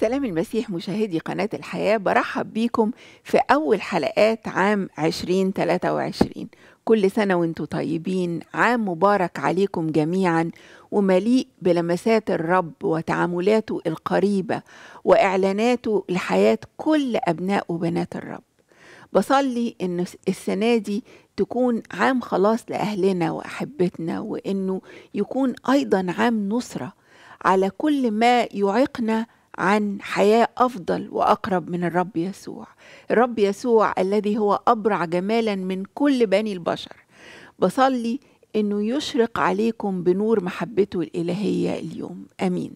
سلام المسيح مشاهدي قناة الحياة برحب بيكم في أول حلقات عام 2023 كل سنة وانتم طيبين عام مبارك عليكم جميعا ومليء بلمسات الرب وتعاملاته القريبة وإعلاناته لحياة كل أبناء وبنات الرب بصلي ان السنه دي تكون عام خلاص لاهلنا واحبتنا وانه يكون ايضا عام نصره على كل ما يعيقنا عن حياه افضل واقرب من الرب يسوع الرب يسوع الذي هو ابرع جمالا من كل بني البشر بصلي انه يشرق عليكم بنور محبته الالهيه اليوم امين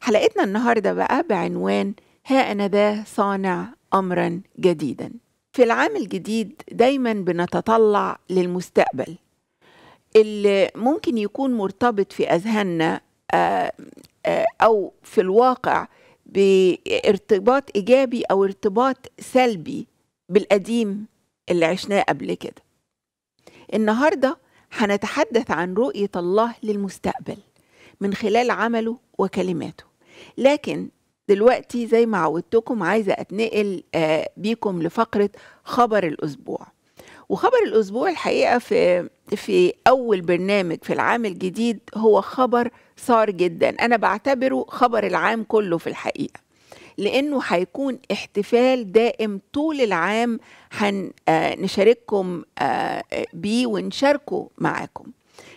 حلقتنا النهارده بقى بعنوان ها انا ذا صانع امرا جديدا في العام الجديد دايما بنتطلع للمستقبل اللي ممكن يكون مرتبط في اذهاننا آه، آه، او في الواقع بارتباط ايجابي او ارتباط سلبي بالقديم اللي عشناه قبل كده النهارده هنتحدث عن رؤيه الله للمستقبل من خلال عمله وكلماته لكن دلوقتي زي ما عودتكم عايزه اتنقل آه، بيكم لفقره خبر الاسبوع وخبر الاسبوع الحقيقه في في أول برنامج في العام الجديد هو خبر صار جدا أنا بعتبره خبر العام كله في الحقيقة لأنه هيكون احتفال دائم طول العام هنشارككم آه، آه، بيه ونشاركه معاكم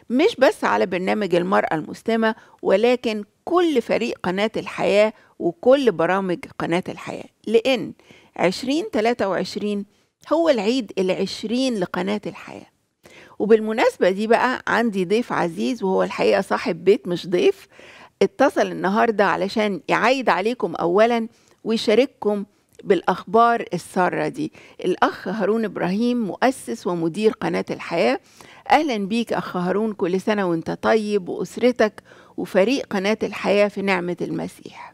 مش بس على برنامج المرأة المسلمة ولكن كل فريق قناة الحياة وكل برامج قناة الحياة لأن 2023 هو العيد العشرين لقناة الحياة وبالمناسبة دي بقى عندي ضيف عزيز وهو الحقيقة صاحب بيت مش ضيف اتصل النهاردة علشان يعايد عليكم أولا ويشارككم بالأخبار السارة دي الأخ هارون إبراهيم مؤسس ومدير قناة الحياة أهلا بيك أخ هارون كل سنة وانت طيب وأسرتك وفريق قناة الحياة في نعمة المسيح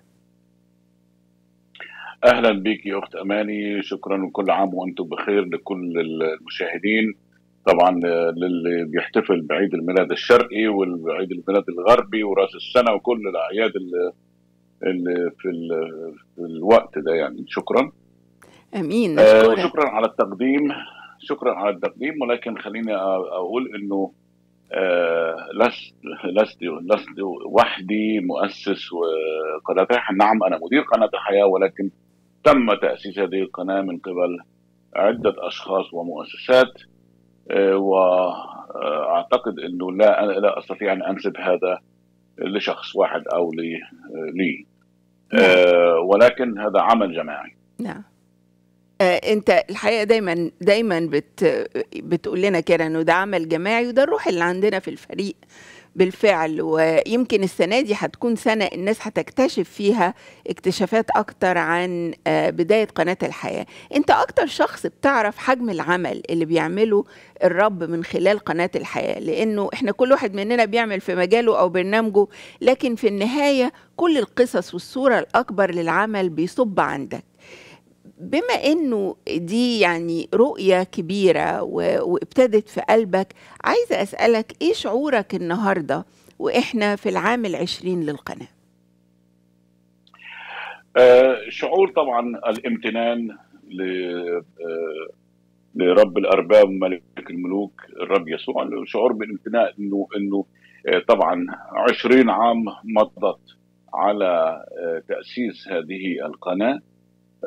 أهلا بيك يا أخت أماني شكرا وكل عام وأنتم بخير لكل المشاهدين طبعا آه، للي بيحتفل بعيد الميلاد الشرقي وعيد الميلاد الغربي وراس السنه وكل الاعياد اللي, اللي في, في الوقت ده يعني شكرا امين آه شكرا على التقديم شكرا على التقديم ولكن خليني اقول انه آه لست لست لست وحدي مؤسس وقناه نعم انا مدير قناه حياه ولكن تم تاسيس هذه القناه من قبل عده اشخاص ومؤسسات واعتقد انه لا لا استطيع ان انسب هذا لشخص واحد او لي, لي. نعم. آه، ولكن هذا عمل جماعي نعم آه، انت الحقيقه دايما دايما بت بتقول لنا كده انه ده عمل جماعي وده الروح اللي عندنا في الفريق بالفعل ويمكن السنة دي هتكون سنة الناس هتكتشف فيها اكتشافات أكتر عن آه، بداية قناة الحياة أنت أكتر شخص بتعرف حجم العمل اللي بيعمله الرب من خلال قناة الحياة لأنه إحنا كل واحد مننا بيعمل في مجاله أو برنامجه لكن في النهاية كل القصص والصورة الأكبر للعمل بيصب عندك بما انه دي يعني رؤيه كبيره وابتدت في قلبك عايزه اسالك ايه شعورك النهارده واحنا في العام العشرين للقناه آه شعور طبعا الامتنان ل آه، لرب الارباب وملك الملوك الرب يسوع شعور بالامتنان انه انه آه، طبعا 20 عام مضت على آه، تاسيس هذه القناه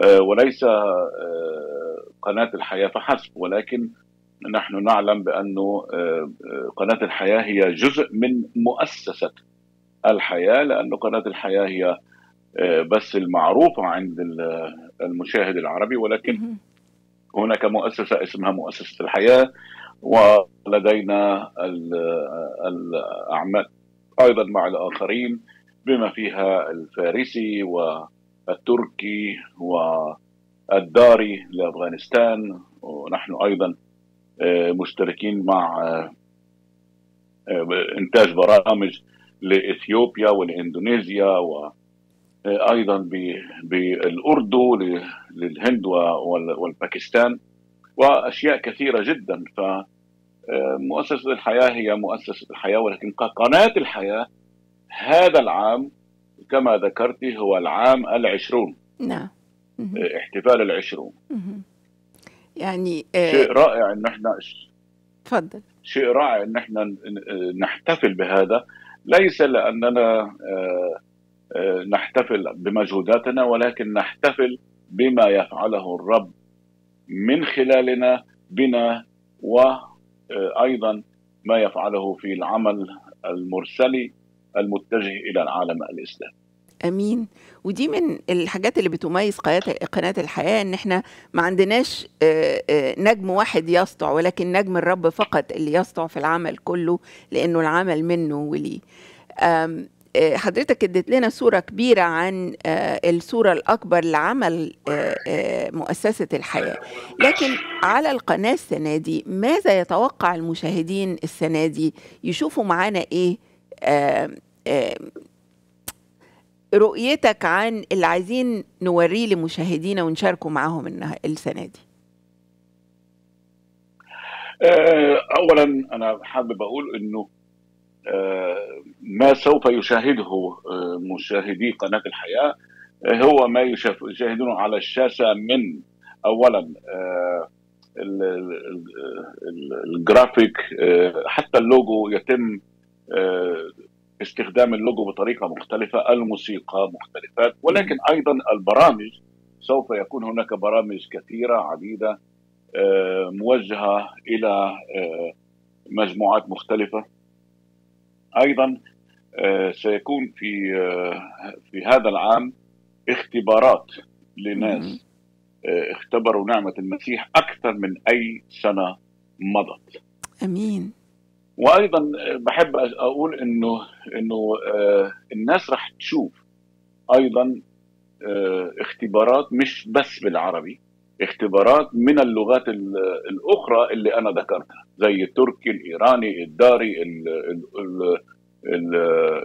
آه، وليس آه، قناة الحياة فحسب ولكن نحن نعلم بأنه آه، قناة الحياة هي جزء من مؤسسة الحياة لأن قناة الحياة هي بس المعروفة عند المشاهد العربي ولكن هناك مؤسسة اسمها مؤسسة الحياة ولدينا الأعمال أيضا مع الآخرين بما فيها الفارسي و التركي والداري لافغانستان ونحن ايضا آه، مشتركين مع آه، آه، انتاج برامج لاثيوبيا ولاندونيسيا وايضا بالاردن للهند والباكستان واشياء كثيره جدا ف مؤسسة الحياة هي مؤسسة الحياة ولكن قناة الحياة هذا العام كما ذكرت هو العام العشرون نعم آه، احتفال العشرون يعني آه، شيء رائع ان احنا تفضل شيء رائع ان احنا نحتفل بهذا ليس لاننا آه، نحتفل بمجهوداتنا ولكن نحتفل بما يفعله الرب من خلالنا بنا وايضا ما يفعله في العمل المرسلي المتجه الى العالم الاسلامي امين ودي من الحاجات اللي بتميز قناه الحياه ان احنا ما عندناش آه، آه، نجم واحد يسطع ولكن نجم الرب فقط اللي يسطع في العمل كله لانه العمل منه وليه آه، حضرتك اديت لنا صوره كبيره عن الصوره الاكبر لعمل مؤسسه الحياه لكن على القناه السنه دي ماذا يتوقع المشاهدين السنه دي يشوفوا معانا ايه رؤيتك عن اللي عايزين نوريه لمشاهدينا ونشاركه معاهم السنه دي آه، اولا انا حابب اقول انه آه، ما سوف يشاهده آه، مشاهدي قناه الحياه هو ما يشاهدونه على الشاشه من اولا الجرافيك حتى اللوجو يتم آه، استخدام اللوجو بطريقه مختلفه، الموسيقى مختلفات، ولكن ايضا البرامج سوف يكون هناك برامج كثيره عديده آه، موجهه الى آه، مجموعات مختلفه. ايضا سيكون في في هذا العام اختبارات لناس اختبروا نعمه المسيح اكثر من اي سنه مضت. امين. وايضا بحب اقول انه انه آه، الناس راح تشوف ايضا آه، اختبارات مش بس بالعربي اختبارات من اللغات الاخرى اللي انا ذكرتها زي التركي الايراني الداري الـ الـ الـ الـ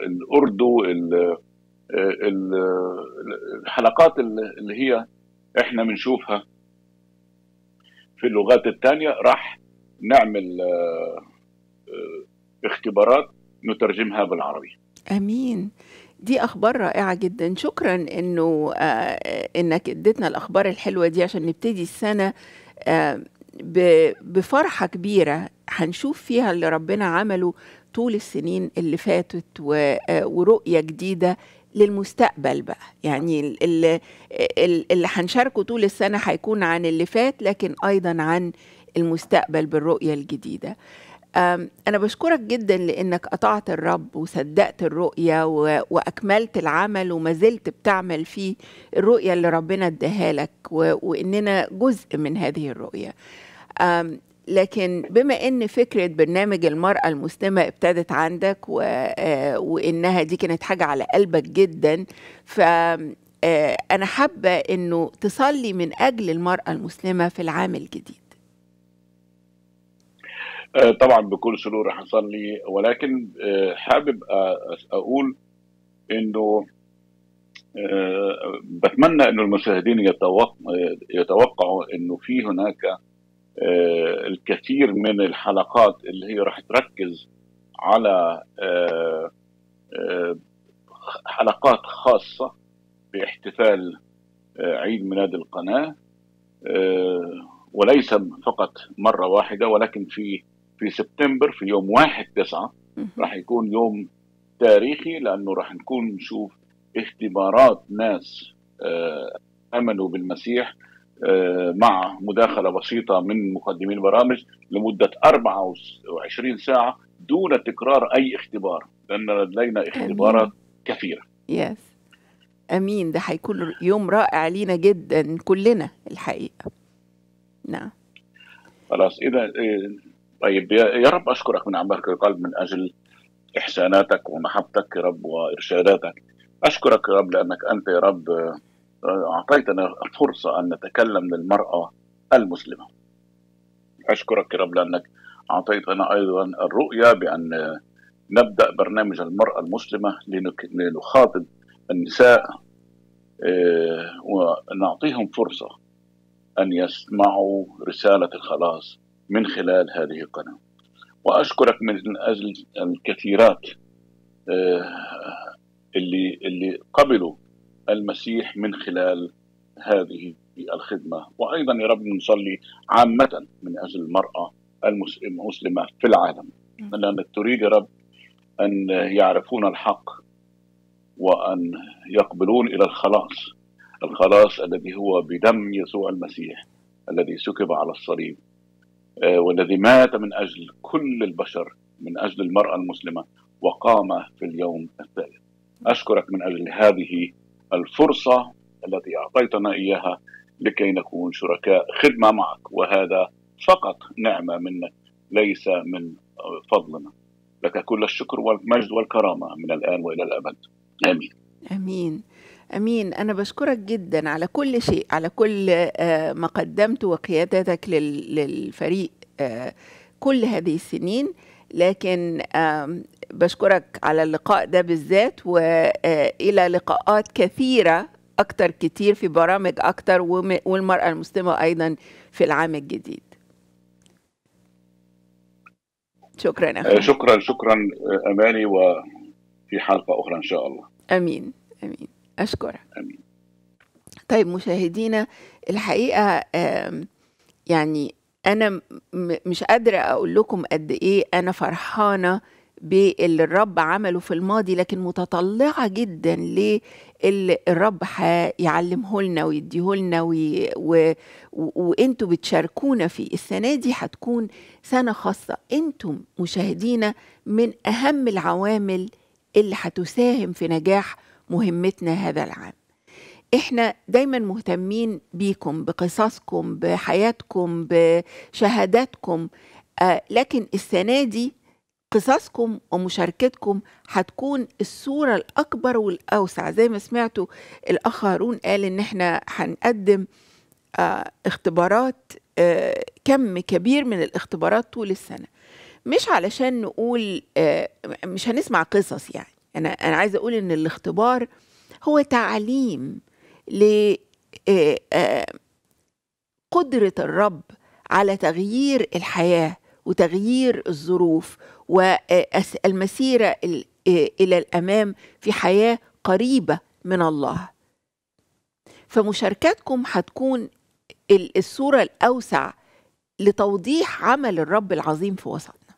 الاردو الـ الـ الحلقات اللي هي احنا بنشوفها في اللغات الثانيه راح نعمل آه، اختبارات نترجمها بالعربي امين دي اخبار رائعه جدا شكرا انه آه، انك اديتنا الاخبار الحلوه دي عشان نبتدي السنه آه، بفرحه كبيره هنشوف فيها اللي ربنا عمله طول السنين اللي فاتت آه، ورؤيه جديده للمستقبل بقى يعني اللي, اللي هنشاركه طول السنه هيكون عن اللي فات لكن ايضا عن المستقبل بالرؤيه الجديده أنا بشكرك جدا لأنك أطعت الرب وصدقت الرؤية وأكملت العمل وما زلت بتعمل فيه الرؤية اللي ربنا اداها لك وإننا جزء من هذه الرؤية لكن بما ان فكره برنامج المراه المسلمه ابتدت عندك آه، وانها دي كانت حاجه على قلبك جدا ف آه، انا حابه انه تصلي من اجل المراه المسلمه في العام الجديد آه، طبعا بكل سرور حصل لي ولكن آه، حابب اقول انه آه، بتمنى انه المشاهدين يتوقعوا انه في هناك الكثير من الحلقات اللي هي راح تركز على حلقات خاصة باحتفال عيد ميلاد القناة وليس فقط مرة واحدة ولكن في في سبتمبر في يوم واحد تسعة راح يكون يوم تاريخي لأنه راح نكون نشوف اختبارات ناس آه، آمنوا بالمسيح آه، مع مداخلة بسيطة من مقدمي البرامج لمدة 24 ساعة دون تكرار أي اختبار لأن لدينا اختبارات أمين. كثيرة يس أمين ده هيكون يوم رائع لينا جدا كلنا الحقيقة نعم خلاص إذا آه، طيب يا رب اشكرك من عمق القلب من اجل احساناتك ومحبتك يا رب وارشاداتك اشكرك يا رب لانك انت يا رب آه، اعطيتنا فرصه ان نتكلم للمراه المسلمه اشكرك يا رب لانك اعطيتنا ايضا الرؤيه بان نبدا برنامج المراه المسلمه لنخاطب النساء آه، ونعطيهم فرصه ان يسمعوا رساله الخلاص من خلال هذه القناه. واشكرك من اجل الكثيرات آه، اللي اللي قبلوا المسيح من خلال هذه الخدمه، وايضا يا رب نصلي عامه من اجل المراه المسلمه في العالم. نعم. لأن تريد يا رب ان يعرفون الحق وان يقبلون الى الخلاص الخلاص الذي هو بدم يسوع المسيح الذي سكب على الصليب آه، والذي مات من اجل كل البشر من اجل المراه المسلمه وقام في اليوم الثالث. اشكرك من اجل هذه الفرصه التي اعطيتنا اياها لكي نكون شركاء خدمه معك وهذا فقط نعمه منك ليس من فضلنا. لك كل الشكر والمجد والكرامه من الان والى الابد. امين. امين. امين انا بشكرك جدا على كل شيء على كل آه، ما قدمته وقيادتك للفريق آه، كل هذه السنين لكن بشكرك على اللقاء ده بالذات والى آه، لقاءات كثيره اكتر كتير في برامج اكتر والمراه المسلمه ايضا في العام الجديد شكرا أخير. شكرا شكرا اماني وفي حلقه اخرى ان شاء الله امين امين أشكرك أمين طيب مشاهدينا الحقيقة يعني أنا مش قادرة أقول لكم قد إيه أنا فرحانة باللي الرب عمله في الماضي لكن متطلعة جدا للي الرب هيعلمه لنا ويديه لنا وي... و... و... وانتوا بتشاركونا فيه السنة دي هتكون سنة خاصة انتم مشاهدينا من أهم العوامل اللي هتساهم في نجاح مهمتنا هذا العام احنا دايما مهتمين بيكم بقصصكم بحياتكم بشهاداتكم آه، لكن السنه دي قصصكم ومشاركتكم هتكون الصوره الاكبر والاوسع زي ما سمعتوا الآخرون قال ان احنا هنقدم آه، اختبارات آه، كم كبير من الاختبارات طول السنه مش علشان نقول مش هنسمع قصص يعني انا انا عايزه اقول ان الاختبار هو تعليم ل آه، آه، قدره الرب على تغيير الحياه وتغيير الظروف والمسيره آه، الى الامام في حياه قريبه من الله فمشاركتكم هتكون الصوره الاوسع لتوضيح عمل الرب العظيم في وسطنا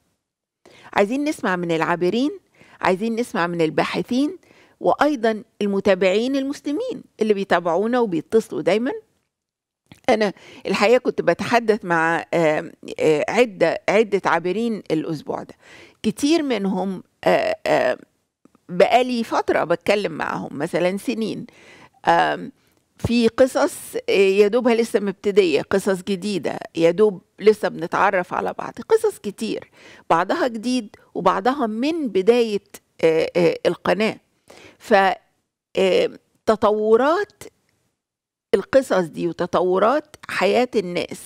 عايزين نسمع من العابرين عايزين نسمع من الباحثين وايضا المتابعين المسلمين اللي بيتابعونا وبيتصلوا دايما انا الحقيقه كنت بتحدث مع آه، آه، عده عده عابرين الاسبوع ده كتير منهم آه، بقالي فتره بتكلم معاهم مثلا سنين في قصص آه، يا دوبها لسه مبتدية قصص جديدة يا دوب لسه بنتعرف على بعض قصص كتير بعضها جديد وبعضها من بداية آه، آه، القناة فتطورات القصص دي وتطورات حياة الناس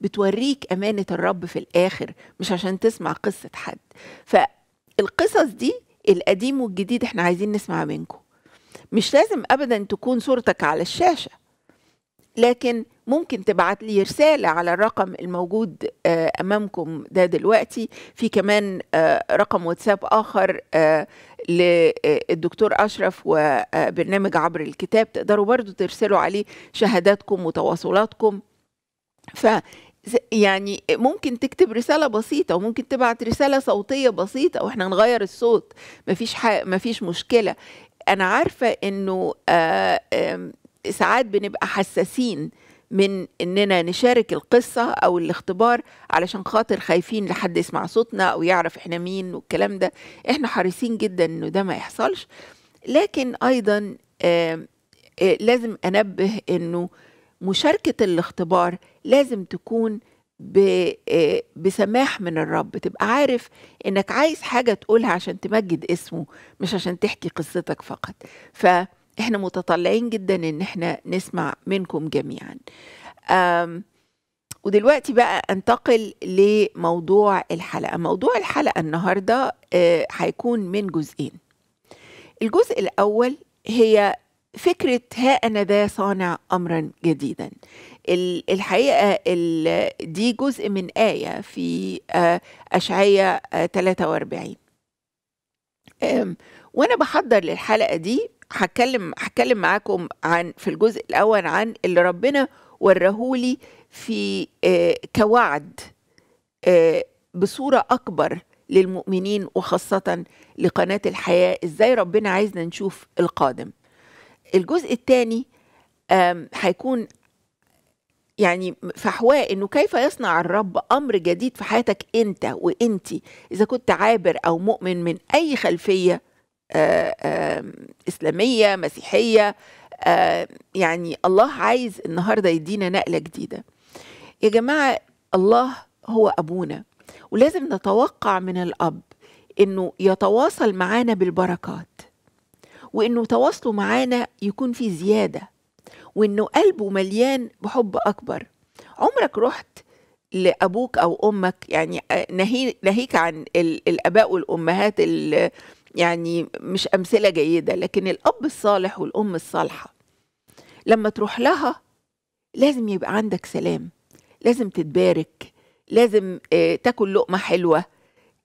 بتوريك أمانة الرب في الآخر مش عشان تسمع قصة حد فالقصص دي القديم والجديد احنا عايزين نسمع منكم مش لازم ابدا تكون صورتك على الشاشه لكن ممكن تبعت لي رسالة على الرقم الموجود آه، أمامكم ده دلوقتي في كمان آه، رقم واتساب آخر آه، للدكتور أشرف وبرنامج عبر الكتاب تقدروا برضو ترسلوا عليه شهاداتكم وتواصلاتكم ف يعني ممكن تكتب رسالة بسيطة وممكن تبعت رسالة صوتية بسيطة واحنا نغير الصوت مفيش مفيش مشكلة انا عارفه انه آه، ساعات بنبقى حساسين من اننا نشارك القصه او الاختبار علشان خاطر خايفين لحد يسمع صوتنا او يعرف احنا مين والكلام ده احنا حريصين جدا انه ده ما يحصلش لكن ايضا آه، لازم انبه انه مشاركه الاختبار لازم تكون آه، بسماح من الرب تبقى عارف انك عايز حاجة تقولها عشان تمجد اسمه مش عشان تحكي قصتك فقط فاحنا متطلعين جدا ان احنا نسمع منكم جميعا ودلوقتي بقى انتقل لموضوع الحلقة موضوع الحلقة النهاردة آه، هيكون من جزئين الجزء الأول هي فكرة ها أنا ذا صانع أمرا جديدا الحقيقة دي جزء من آية في آه، اشعياء آه، 43 وأنا بحضر للحلقة دي هتكلم هتكلم معاكم عن في الجزء الأول عن اللي ربنا ورهولي في آه، كوعد بصورة أكبر للمؤمنين وخاصة لقناة الحياة إزاي ربنا عايزنا نشوف القادم الجزء الثاني هيكون يعني فحواه انه كيف يصنع الرب امر جديد في حياتك انت وانت اذا كنت عابر او مؤمن من اي خلفيه آآ آه، آآ اسلاميه مسيحيه يعني الله عايز النهارده يدينا نقله جديده يا جماعه الله هو ابونا ولازم نتوقع من الاب انه يتواصل معانا بالبركات وانه تواصله معانا يكون في زياده وإنه قلبه مليان بحب أكبر عمرك رحت لأبوك أو أمك يعني آه، ناهيك عن الآباء والأمهات اللي يعني مش أمثلة جيدة لكن الأب الصالح والأم الصالحة لما تروح لها لازم يبقى عندك سلام لازم تتبارك لازم آه، تاكل لقمة حلوة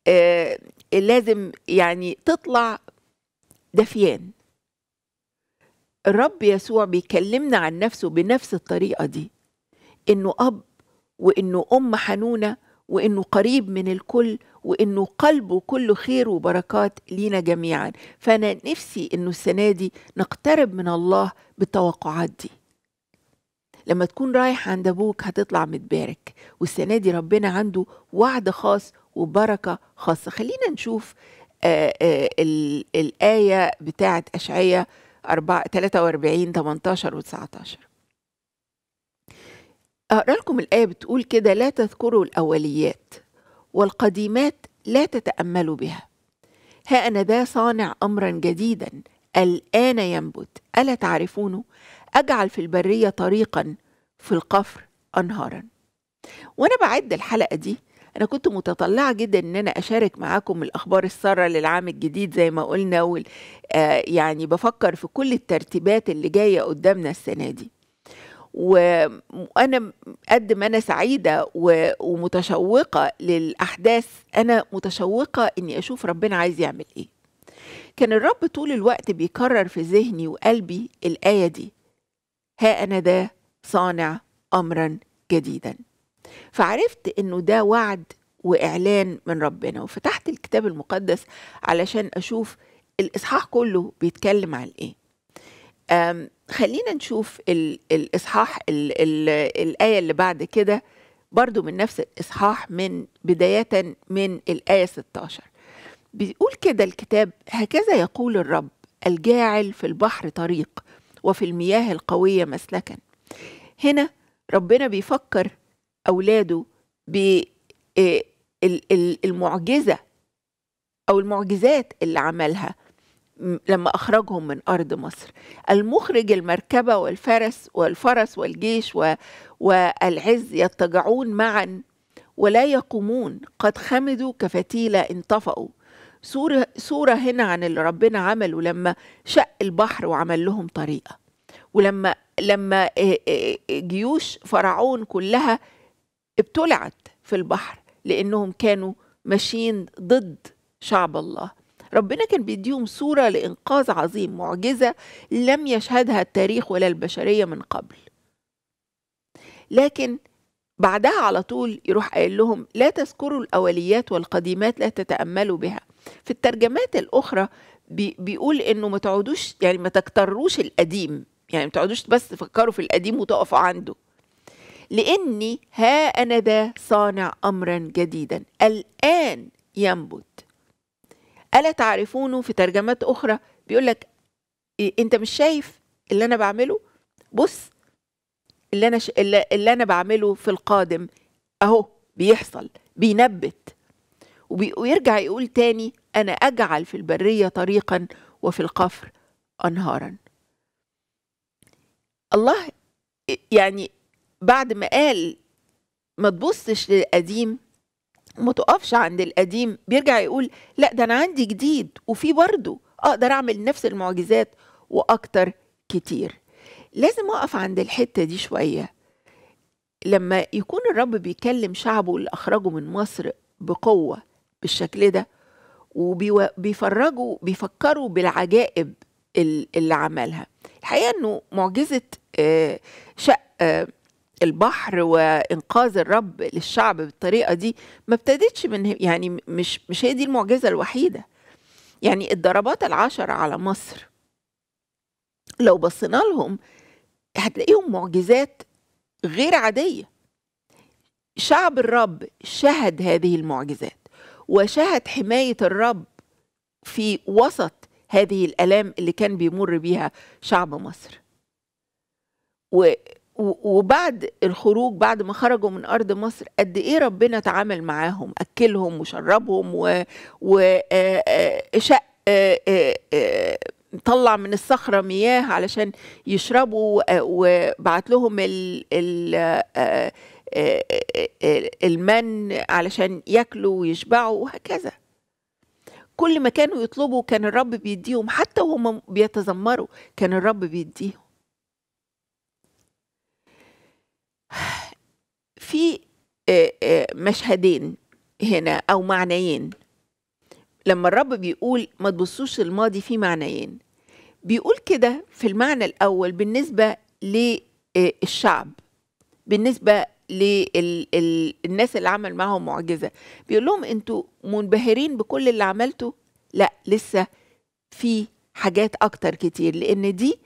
آه، لازم يعني تطلع دفيان الرب يسوع بيكلمنا عن نفسه بنفس الطريقه دي انه اب وانه ام حنونه وانه قريب من الكل وانه قلبه كله خير وبركات لينا جميعا فانا نفسي انه السنه دي نقترب من الله بالتوقعات دي لما تكون رايح عند ابوك هتطلع متبارك والسنه دي ربنا عنده وعد خاص وبركه خاصه خلينا نشوف آآ آه، آآ آه، الايه بتاعه اشعياء 4 43 18 و 19 أقرأ لكم الآية بتقول كده لا تذكروا الأوليات والقديمات لا تتأملوا بها ها أنا ذا صانع أمرا جديدا الآن ينبت ألا تعرفونه أجعل في البرية طريقا في القفر أنهارا وأنا بعد الحلقة دي انا كنت متطلعه جدا ان انا اشارك معاكم الاخبار الساره للعام الجديد زي ما قلنا وال آه يعني بفكر في كل الترتيبات اللي جايه قدامنا السنه دي وانا قد ما انا سعيده ومتشوقه للاحداث انا متشوقه اني اشوف ربنا عايز يعمل ايه كان الرب طول الوقت بيكرر في ذهني وقلبي الايه دي ها انا ذا صانع امرا جديدا فعرفت انه ده وعد واعلان من ربنا وفتحت الكتاب المقدس علشان اشوف الاصحاح كله بيتكلم عن ايه خلينا نشوف الـ الاصحاح الـ الـ الايه اللي بعد كده برضو من نفس الاصحاح من بدايه من الايه 16 بيقول كده الكتاب هكذا يقول الرب الجاعل في البحر طريق وفي المياه القويه مسلكا هنا ربنا بيفكر أولاده بالمعجزة آه، أو المعجزات اللي عملها لما أخرجهم من أرض مصر المخرج المركبة والفرس والفرس والجيش والعز يتجعون معا ولا يقومون قد خمدوا كفتيلة انطفأوا صورة, صورة هنا عن اللي ربنا عمله لما شق البحر وعمل لهم طريقة ولما لما آه، آه، جيوش فرعون كلها ابتلعت في البحر لأنهم كانوا ماشيين ضد شعب الله ربنا كان بيديهم صورة لإنقاذ عظيم معجزة لم يشهدها التاريخ ولا البشرية من قبل لكن بعدها على طول يروح قايل لهم لا تذكروا الأوليات والقديمات لا تتأملوا بها في الترجمات الأخرى بي بيقول إنه ما تقعدوش يعني ما تكتروش القديم يعني ما تقعدوش بس تفكروا في القديم وتقفوا عنده لاني ها انا ذا صانع امرا جديدا الان ينبت الا تعرفونه في ترجمات اخرى بيقول لك انت مش شايف اللي انا بعمله بص اللي انا ش... اللي انا بعمله في القادم اهو بيحصل بينبت وبي... ويرجع يقول تاني انا اجعل في البريه طريقا وفي القفر انهارا الله يعني بعد ما قال ما تبصش للقديم وما تقفش عند القديم بيرجع يقول لا ده انا عندي جديد وفي برضه اقدر اعمل نفس المعجزات واكتر كتير لازم اقف عند الحته دي شويه لما يكون الرب بيكلم شعبه اللي اخرجه من مصر بقوه بالشكل ده وبيفرجوا بيفكروا بالعجائب اللي عملها الحقيقه انه معجزه آه، شق آه، البحر وانقاذ الرب للشعب بالطريقه دي ما ابتدتش من يعني مش مش هي دي المعجزه الوحيده يعني الضربات العشر على مصر لو بصينا لهم هتلاقيهم معجزات غير عاديه شعب الرب شهد هذه المعجزات وشهد حمايه الرب في وسط هذه الالام اللي كان بيمر بيها شعب مصر و وبعد الخروج بعد ما خرجوا من ارض مصر قد ايه ربنا تعامل معاهم اكلهم وشربهم و, و... شق طلع من الصخرة مياه علشان يشربوا وبعت لهم ال ال المن علشان ياكلوا ويشبعوا وهكذا كل ما كانوا يطلبوا كان الرب بيديهم حتى وهم بيتذمروا كان الرب بيديهم في آه، آه، مشهدين هنا أو معنيين لما الرب بيقول ما تبصوش الماضي في معنيين بيقول كده في المعنى الأول بالنسبة للشعب آه، بالنسبة للناس اللي عمل معهم معجزة بيقول لهم انتوا منبهرين بكل اللي عملته لا لسه في حاجات أكتر كتير لأن دي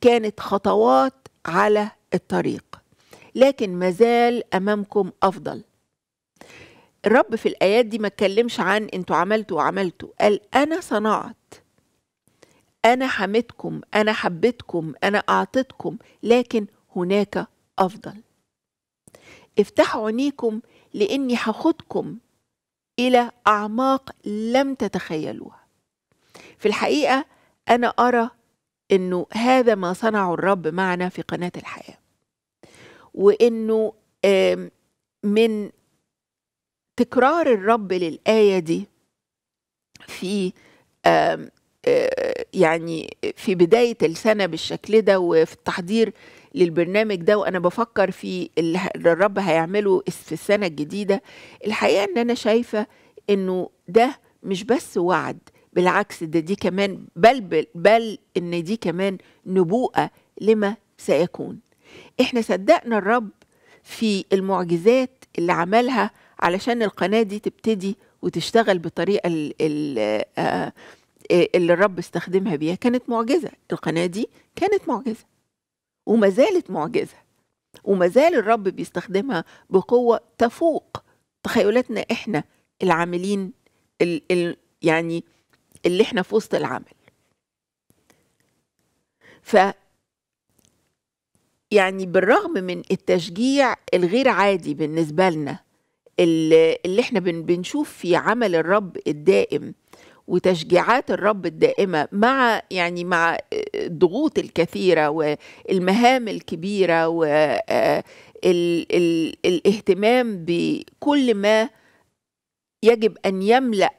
كانت خطوات على الطريق لكن مازال امامكم افضل الرب في الايات دي ما اتكلمش عن انتوا عملتوا وعملتوا قال انا صنعت انا حمتكم انا حبيتكم انا اعطيتكم لكن هناك افضل افتحوا عينيكم لاني هاخدكم الى اعماق لم تتخيلوها في الحقيقه انا ارى انه هذا ما صنعه الرب معنا في قناه الحياه وانه من تكرار الرب للايه دي في آه، يعني في بداية السنة بالشكل ده وفي التحضير للبرنامج ده وأنا بفكر في اللي الرب هيعمله في السنة الجديدة الحقيقة إن أنا شايفة إنه ده مش بس وعد بالعكس ده دي كمان بل بل, بل إن دي كمان نبوءة لما سيكون احنا صدقنا الرب في المعجزات اللي عملها علشان القناة دي تبتدي وتشتغل بالطريقة آه، آه، اللي الرب استخدمها بيها كانت معجزة القناة دي كانت معجزة وما زالت معجزة وما زال الرب بيستخدمها بقوة تفوق تخيلاتنا احنا العاملين الـ الـ يعني اللي احنا في وسط العمل ف يعني بالرغم من التشجيع الغير عادي بالنسبة لنا اللي احنا بنشوف في عمل الرب الدائم وتشجيعات الرب الدائمة مع يعني مع آه، الضغوط الكثيرة والمهام الكبيرة والاهتمام آه، بكل ما يجب أن يملأ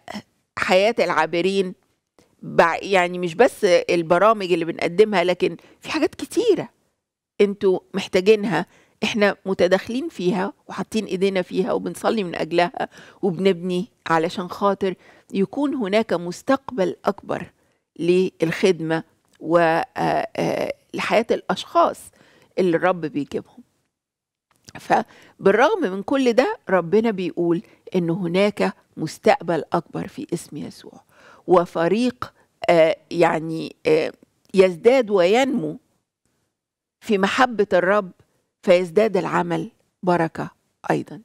حياة العابرين يعني مش بس البرامج اللي بنقدمها لكن في حاجات كتيرة انتوا محتاجينها احنا متداخلين فيها وحاطين ايدينا فيها وبنصلي من اجلها وبنبني علشان خاطر يكون هناك مستقبل اكبر للخدمه ولحياه آه، آه، الاشخاص اللي الرب بيجيبهم فبالرغم من كل ده ربنا بيقول ان هناك مستقبل اكبر في اسم يسوع وفريق آه، يعني يزداد وينمو في محبة الرب فيزداد العمل بركة أيضا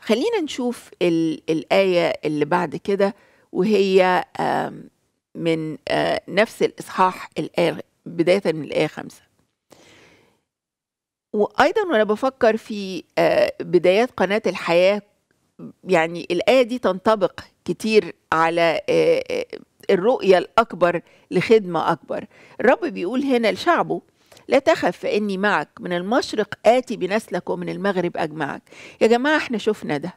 خلينا نشوف الآية اللي بعد كده وهي من آه، نفس الإصحاح الآية بداية من الآية خمسة وأيضا وأنا بفكر في آه، بدايات قناة الحياة يعني الآية دي تنطبق كتير على آه، الرؤية الأكبر لخدمة أكبر الرب بيقول هنا لشعبه لا تخف فإني معك من المشرق آتي بنسلك ومن المغرب أجمعك يا جماعة احنا شفنا ده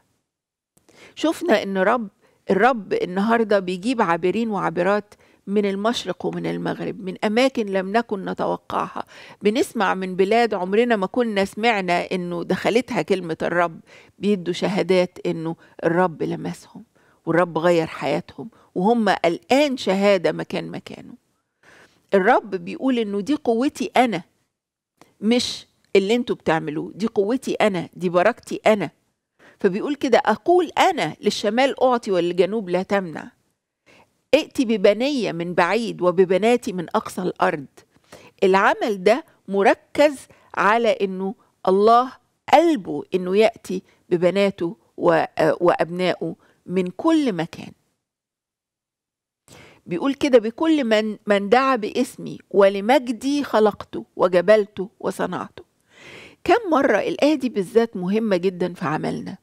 شفنا إن رب الرب النهاردة بيجيب عابرين وعابرات من المشرق ومن المغرب من أماكن لم نكن نتوقعها بنسمع من بلاد عمرنا ما كنا سمعنا إنه دخلتها كلمة الرب بيدوا شهادات إنه الرب لمسهم والرب غير حياتهم وهم الآن شهادة مكان مكانه الرب بيقول انه دي قوتي انا مش اللي انتوا بتعملوه دي قوتي انا دي بركتي انا فبيقول كده اقول انا للشمال اعطي والجنوب لا تمنع ائتي ببنيه من بعيد وببناتي من اقصى الارض العمل ده مركز على انه الله قلبه انه ياتي ببناته وابنائه من كل مكان بيقول كده بكل من من دعا باسمي ولمجدي خلقته وجبلته وصنعته كم مرة الآية دي بالذات مهمة جدا في عملنا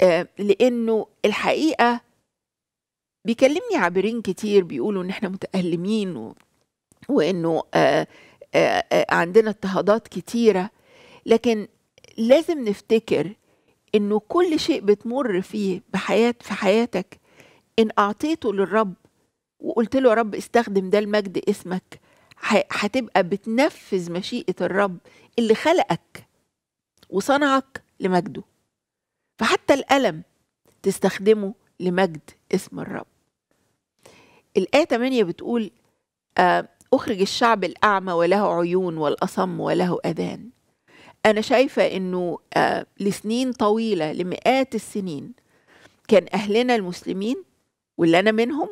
آه لأنه الحقيقة بيكلمني عابرين كتير بيقولوا إن إحنا متألمين و... وإنه آه آه آه عندنا اضطهادات كتيرة لكن لازم نفتكر إنه كل شيء بتمر فيه بحياة في حياتك إن أعطيته للرب وقلت له يا رب استخدم ده المجد اسمك هتبقى بتنفذ مشيئة الرب اللي خلقك وصنعك لمجده فحتى الألم تستخدمه لمجد اسم الرب الآية 8 بتقول آه، أخرج الشعب الأعمى وله عيون والأصم وله أذان أنا شايفة إنه آه، لسنين طويلة لمئات السنين كان أهلنا المسلمين واللي أنا منهم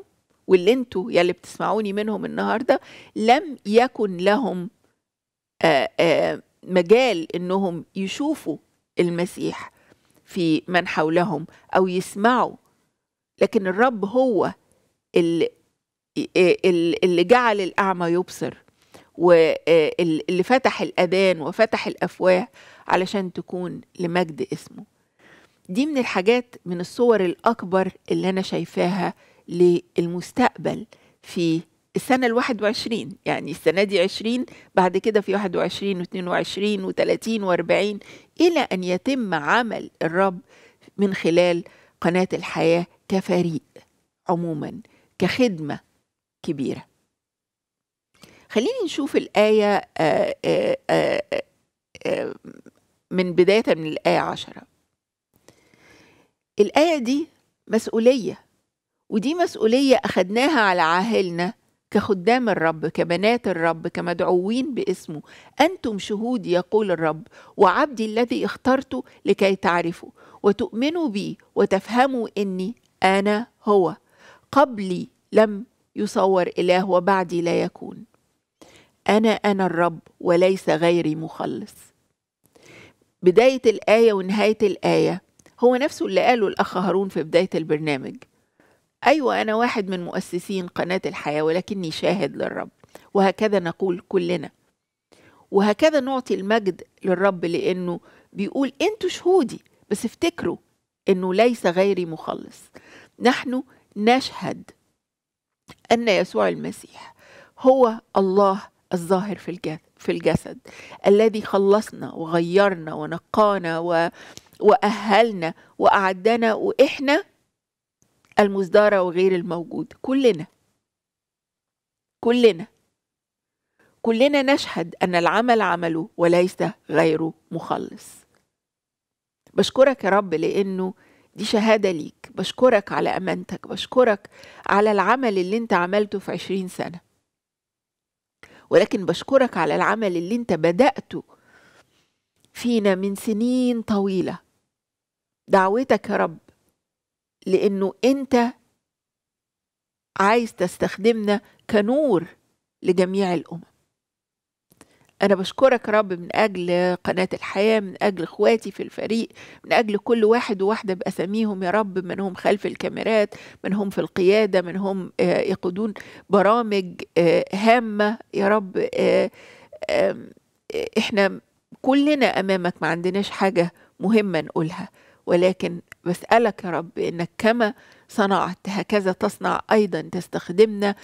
واللي انتوا يلي بتسمعوني منهم النهارده لم يكن لهم آآ آآ مجال انهم يشوفوا المسيح في من حولهم او يسمعوا لكن الرب هو اللي, اللي جعل الاعمى يبصر واللي فتح الاذان وفتح الافواه علشان تكون لمجد اسمه دي من الحاجات من الصور الاكبر اللي انا شايفاها للمستقبل في السنة الواحد وعشرين يعني السنة دي عشرين بعد كده في واحد وعشرين واثنين وعشرين وثلاثين واربعين إلى أن يتم عمل الرب من خلال قناة الحياة كفريق عموما كخدمة كبيرة خليني نشوف الآية آآ آه، آآ آه، آآ آه، من بداية من الآية عشرة الآية دي مسؤولية ودي مسؤولية أخدناها على عاهلنا كخدام الرب كبنات الرب كمدعوين باسمه أنتم شهود يقول الرب وعبدي الذي اخترته لكي تعرفوا وتؤمنوا بي وتفهموا إني أنا هو قبلي لم يصور إله وبعدي لا يكون أنا أنا الرب وليس غيري مخلص بداية الآية ونهاية الآية هو نفسه اللي قاله الأخ هارون في بداية البرنامج أيوة أنا واحد من مؤسسين قناة الحياة ولكني شاهد للرب وهكذا نقول كلنا وهكذا نعطي المجد للرب لأنه بيقول أنتوا شهودي بس افتكروا أنه ليس غيري مخلص نحن نشهد أن يسوع المسيح هو الله الظاهر في الجسد في الجسد الذي خلصنا وغيرنا ونقانا و... وأهلنا وأعدنا وإحنا المصدرة وغير الموجود كلنا كلنا كلنا نشهد أن العمل عمله وليس غيره مخلص بشكرك يا رب لأنه دي شهادة ليك بشكرك على أمانتك بشكرك على العمل اللي انت عملته في عشرين سنة ولكن بشكرك على العمل اللي انت بدأته فينا من سنين طويلة دعوتك يا رب لأنه أنت عايز تستخدمنا كنور لجميع الأمم أنا بشكرك رب من أجل قناة الحياة من أجل إخواتي في الفريق من أجل كل واحد وواحدة بأساميهم يا رب من هم خلف الكاميرات من هم في القيادة من هم آه، يقودون برامج آه، هامة يا رب آه، إحنا كلنا أمامك ما عندناش حاجة مهمة نقولها ولكن بسألك يا رب إنك كما صنعت هكذا تصنع أيضا تستخدمنا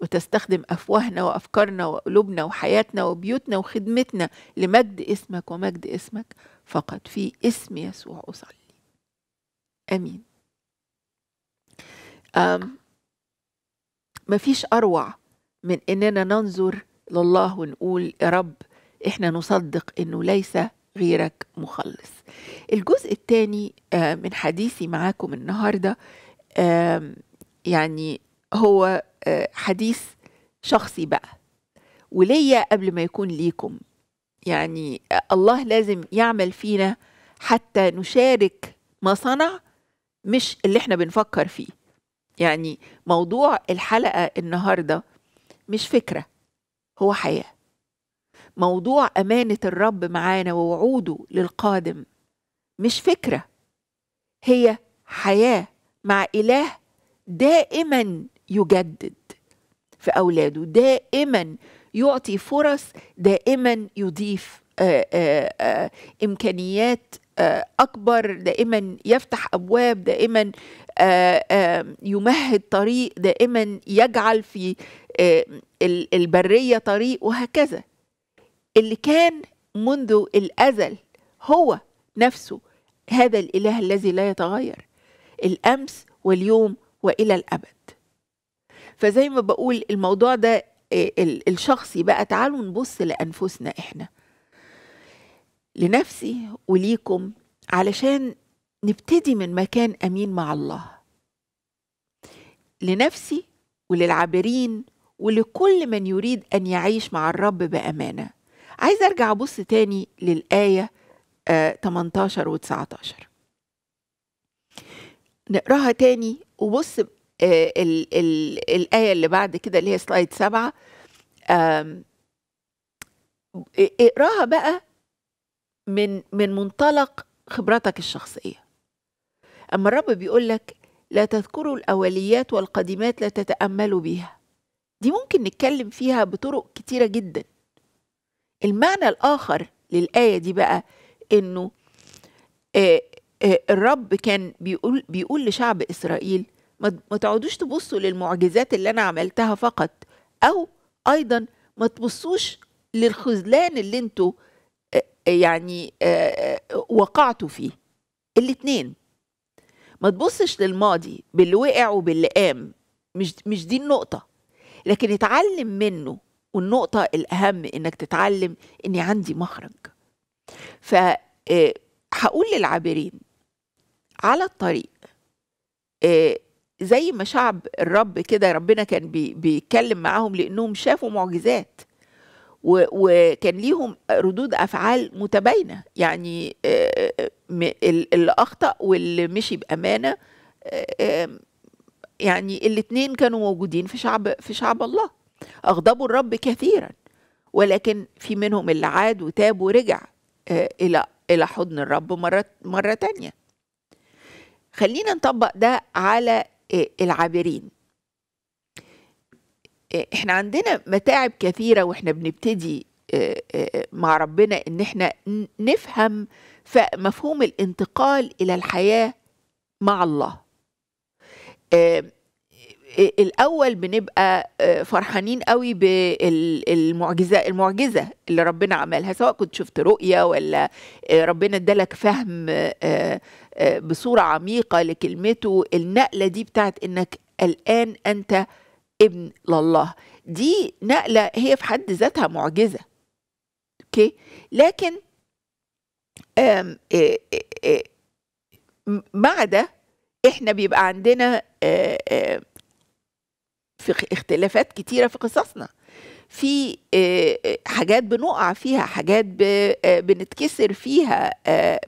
وتستخدم أفواهنا وأفكارنا وقلوبنا وحياتنا وبيوتنا وخدمتنا لمجد اسمك ومجد اسمك فقط في اسم يسوع أصلي أمين أم مفيش أروع من إننا ننظر لله ونقول يا رب إحنا نصدق إنه ليس غيرك مخلص الجزء الثاني آه، من حديثي معاكم النهارده يعني هو آه، حديث شخصي بقى وليا قبل ما يكون ليكم يعني الله لازم يعمل فينا حتى نشارك ما صنع مش اللي احنا بنفكر فيه يعني موضوع الحلقه النهارده مش فكره هو حياه موضوع امانه الرب معانا ووعوده للقادم مش فكره هي حياه مع اله دائما يجدد في اولاده دائما يعطي فرص دائما يضيف آآ آه، آآ آه، آه، امكانيات آآ اكبر دائما يفتح ابواب دائما يمهد طريق دائما يجعل في البريه طريق وهكذا اللي كان منذ الأزل هو نفسه هذا الإله الذي لا يتغير الأمس واليوم وإلى الأبد فزي ما بقول الموضوع ده آه، الشخصي بقى تعالوا نبص لأنفسنا إحنا لنفسي وليكم علشان نبتدي من مكان أمين مع الله لنفسي وللعابرين ولكل من يريد أن يعيش مع الرب بأمانة عايزه ارجع ابص تاني للايه 18 آه، و19 نقراها تاني وبص الـ آه، الـ الايه اللي بعد كده اللي هي سلايد سبعة اقراها بقى من من منطلق خبرتك الشخصيه اما الرب بيقول لك لا تذكروا الاوليات والقديمات لا تتاملوا بها دي ممكن نتكلم فيها بطرق كتيره جدا المعنى الآخر للآية دي بقى إنه آه، آه، الرب كان بيقول بيقول لشعب إسرائيل ما تقعدوش تبصوا للمعجزات اللي أنا عملتها فقط أو أيضا ما تبصوش للخذلان اللي انتوا آه، يعني وقعتوا فيه الاتنين ما تبصش للماضي باللي وقع وباللي قام مش مش دي النقطة لكن اتعلم منه والنقطة الأهم إنك تتعلم إني عندي مخرج فهقول آه، هقول للعابرين على الطريق آه، زي ما شعب الرب كده ربنا كان بيتكلم معاهم لأنهم شافوا معجزات وكان ليهم ردود افعال متباينه يعني آه، اللي اخطا واللي مشي بامانه يعني الاثنين كانوا موجودين في شعب في شعب الله أغضبوا الرب كثيرا ولكن في منهم اللي عاد وتاب ورجع آه، إلى إلى حضن الرب مرة مرة تانية خلينا نطبق ده على آه، العابرين آه، احنا عندنا متاعب كثيرة واحنا بنبتدي مع ربنا ان احنا نفهم مفهوم الانتقال الى الحياة مع الله الاول بنبقى آه، فرحانين قوي بالمعجزه المعجزه اللي ربنا عملها سواء كنت شفت رؤيه ولا آه، ربنا ادالك فهم آه، بصوره عميقه لكلمته النقله دي بتاعت انك الان انت ابن لله دي نقله هي في حد ذاتها معجزه اوكي لكن مع ده احنا بيبقى عندنا آآ آآ في اختلافات كتيره في قصصنا في حاجات بنقع فيها حاجات بنتكسر فيها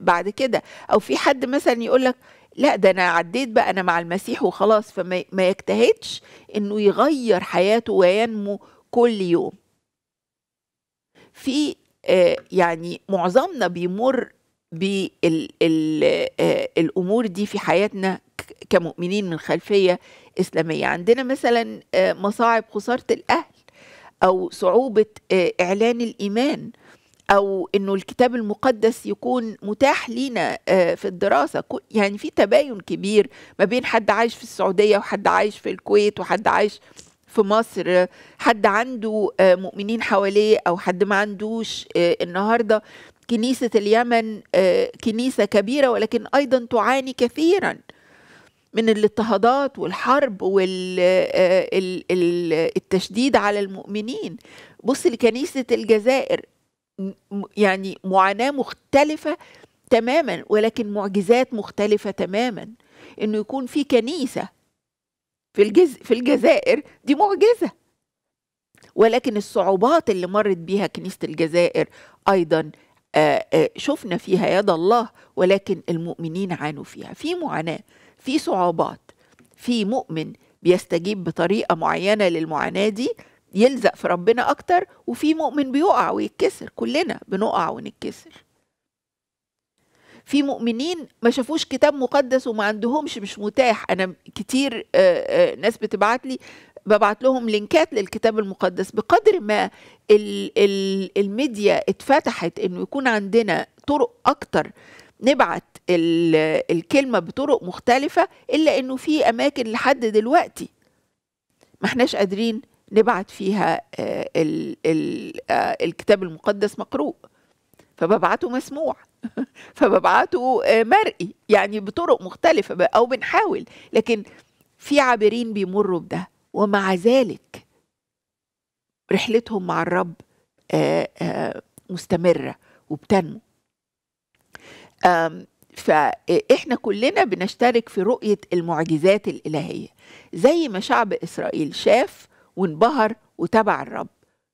بعد كده او في حد مثلا يقول لك لا ده انا عديت بقى انا مع المسيح وخلاص فما يجتهدش انه يغير حياته وينمو كل يوم في يعني معظمنا بيمر بالامور دي في حياتنا كمؤمنين من خلفيه إسلامية عندنا مثلا آه، مصاعب خسارة الأهل أو صعوبة آه، إعلان الإيمان أو إنه الكتاب المقدس يكون متاح لينا آه، في الدراسة يعني في تباين كبير ما بين حد عايش في السعودية وحد عايش في الكويت وحد عايش في مصر حد عنده مؤمنين حواليه او حد ما عندوش النهارده كنيسه اليمن كنيسه كبيره ولكن ايضا تعاني كثيرا من الاضطهادات والحرب والتشديد آه، على المؤمنين بص لكنيسة الجزائر يعني معاناة مختلفة تماما ولكن معجزات مختلفة تماما انه يكون في كنيسة في, الجز في الجزائر دي معجزة ولكن الصعوبات اللي مرت بيها كنيسة الجزائر أيضا آه، آه، شفنا فيها يد الله ولكن المؤمنين عانوا فيها في معاناة في صعوبات في مؤمن بيستجيب بطريقه معينه للمعاناه دي يلزق في ربنا اكتر وفي مؤمن بيقع ويتكسر كلنا بنقع ونتكسر في مؤمنين ما شافوش كتاب مقدس وما عندهمش مش متاح انا كتير آه، آه، ناس بتبعت لي ببعت لهم لينكات للكتاب المقدس بقدر ما الميديا اتفتحت انه يكون عندنا طرق اكتر نبعت الكلمة بطرق مختلفة إلا إنه في أماكن لحد دلوقتي ما احناش قادرين نبعت فيها آه، ال ال آه، الكتاب المقدس مقروء فببعته مسموع فببعته آه، مرئي يعني بطرق مختلفة أو بنحاول لكن في عابرين بيمروا بده ومع ذلك رحلتهم مع الرب مستمرة وبتنمو فإحنا كلنا بنشترك في رؤية المعجزات الإلهية زي ما شعب إسرائيل شاف وانبهر وتبع الرب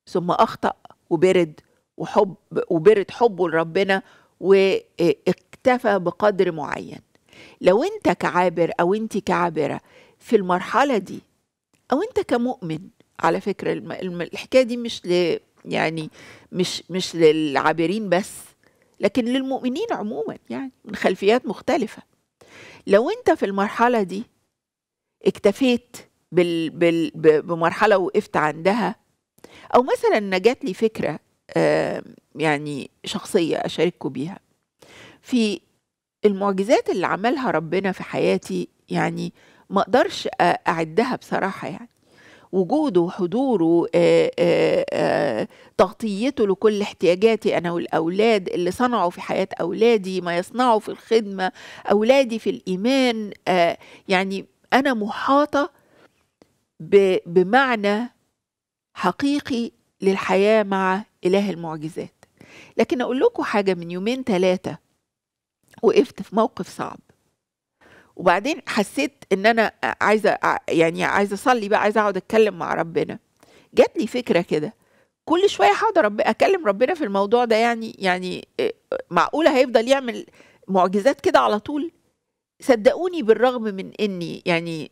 ثم أخطأ وبرد وحب وبرد حبه لربنا واكتفى بقدر معين لو انت كعابر او انت كعابره في المرحله دي او انت كمؤمن على فكره الحكايه دي مش ل يعني مش مش للعابرين بس لكن للمؤمنين عموما يعني من خلفيات مختلفة لو أنت في المرحلة دي اكتفيت بال بال بمرحلة وقفت عندها أو مثلا جات لي فكرة يعني شخصية أشارككم بيها في المعجزات اللي عملها ربنا في حياتي يعني ما أقدرش أعدها بصراحة يعني وجوده حضوره آه، آه، آه، تغطيته لكل احتياجاتي أنا والأولاد اللي صنعوا في حياة أولادي ما يصنعوا في الخدمة أولادي في الإيمان يعني أنا محاطة بمعنى حقيقي للحياة مع إله المعجزات لكن أقول لكم حاجة من يومين ثلاثة وقفت في موقف صعب وبعدين حسيت ان انا عايزه يعني عايزه اصلي بقى عايزه اقعد اتكلم مع ربنا جات لي فكره كده كل شويه هقعد رب اكلم ربنا في الموضوع ده يعني يعني معقوله هيفضل يعمل معجزات كده على طول صدقوني بالرغم من اني يعني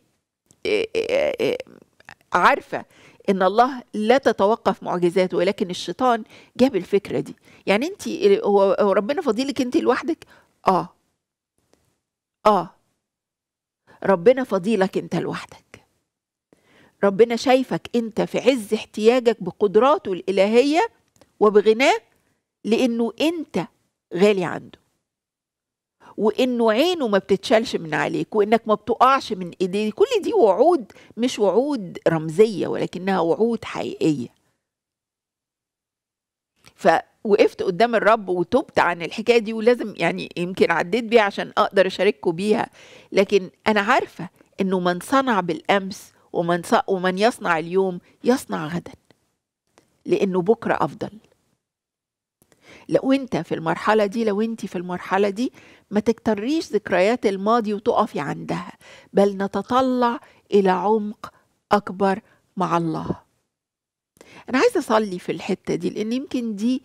عارفه ان الله لا تتوقف معجزاته ولكن الشيطان جاب الفكره دي يعني انت هو ربنا فضيلك انت لوحدك اه اه ربنا فضيلك انت لوحدك ربنا شايفك انت في عز احتياجك بقدراته الالهيه وبغناه لانه انت غالي عنده وانه عينه ما بتتشالش من عليك وانك ما بتقعش من ايديه كل دي وعود مش وعود رمزيه ولكنها وعود حقيقيه ف وقفت قدام الرب وتبت عن الحكايه دي ولازم يعني يمكن عديت بيها عشان اقدر اشارككم بيها لكن انا عارفه انه من صنع بالامس ومن ومن يصنع اليوم يصنع غدا لانه بكره افضل لو انت في المرحلة دي لو انت في المرحلة دي ما تكتريش ذكريات الماضي وتقفي عندها بل نتطلع إلى عمق أكبر مع الله أنا عايزة أصلي في الحتة دي لأن يمكن دي